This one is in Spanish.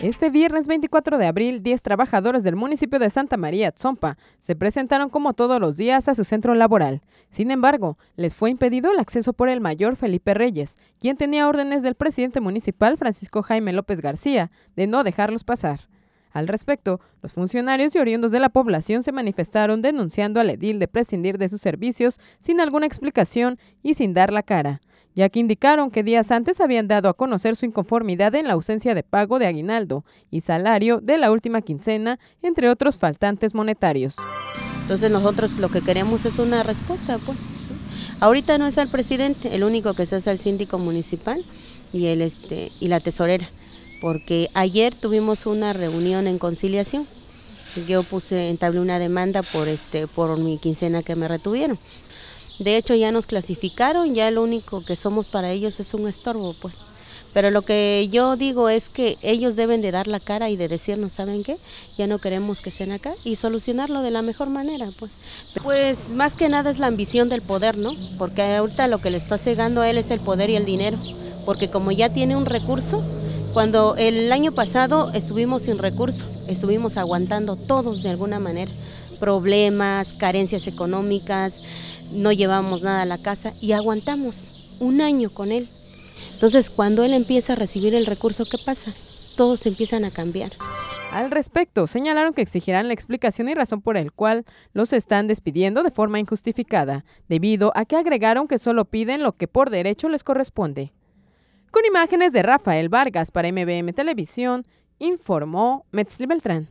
Este viernes 24 de abril, 10 trabajadores del municipio de Santa María Tzompa se presentaron como todos los días a su centro laboral. Sin embargo, les fue impedido el acceso por el mayor Felipe Reyes, quien tenía órdenes del presidente municipal Francisco Jaime López García de no dejarlos pasar. Al respecto, los funcionarios y oriundos de la población se manifestaron denunciando al edil de prescindir de sus servicios sin alguna explicación y sin dar la cara ya que indicaron que días antes habían dado a conocer su inconformidad en la ausencia de pago de aguinaldo y salario de la última quincena, entre otros faltantes monetarios. Entonces nosotros lo que queremos es una respuesta, pues. Ahorita no es al presidente, el único que se es al síndico municipal y el este y la tesorera, porque ayer tuvimos una reunión en conciliación. Yo puse entablé una demanda por este por mi quincena que me retuvieron. De hecho ya nos clasificaron, ya lo único que somos para ellos es un estorbo, pues. Pero lo que yo digo es que ellos deben de dar la cara y de decirnos, ¿saben qué? Ya no queremos que estén acá y solucionarlo de la mejor manera, pues. Pues más que nada es la ambición del poder, ¿no? Porque ahorita lo que le está cegando a él es el poder y el dinero, porque como ya tiene un recurso, cuando el año pasado estuvimos sin recurso, estuvimos aguantando todos de alguna manera, problemas, carencias económicas, no llevamos nada a la casa y aguantamos un año con él. Entonces cuando él empieza a recibir el recurso, ¿qué pasa? Todos empiezan a cambiar. Al respecto, señalaron que exigirán la explicación y razón por el cual los están despidiendo de forma injustificada, debido a que agregaron que solo piden lo que por derecho les corresponde. Con imágenes de Rafael Vargas para MBM Televisión, informó Metzli Beltrán.